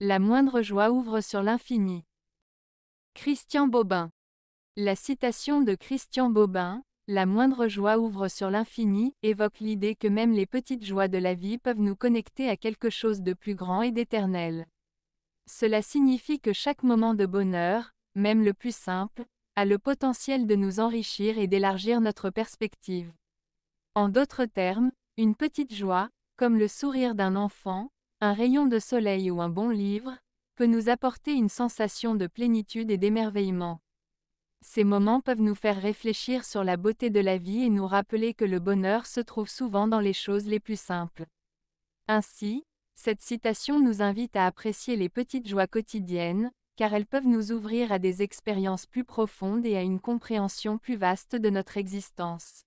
La moindre joie ouvre sur l'infini. Christian Bobin. La citation de Christian Bobin, La moindre joie ouvre sur l'infini, évoque l'idée que même les petites joies de la vie peuvent nous connecter à quelque chose de plus grand et d'éternel. Cela signifie que chaque moment de bonheur, même le plus simple, a le potentiel de nous enrichir et d'élargir notre perspective. En d'autres termes, une petite joie, comme le sourire d'un enfant, un rayon de soleil ou un bon livre peut nous apporter une sensation de plénitude et d'émerveillement. Ces moments peuvent nous faire réfléchir sur la beauté de la vie et nous rappeler que le bonheur se trouve souvent dans les choses les plus simples. Ainsi, cette citation nous invite à apprécier les petites joies quotidiennes, car elles peuvent nous ouvrir à des expériences plus profondes et à une compréhension plus vaste de notre existence.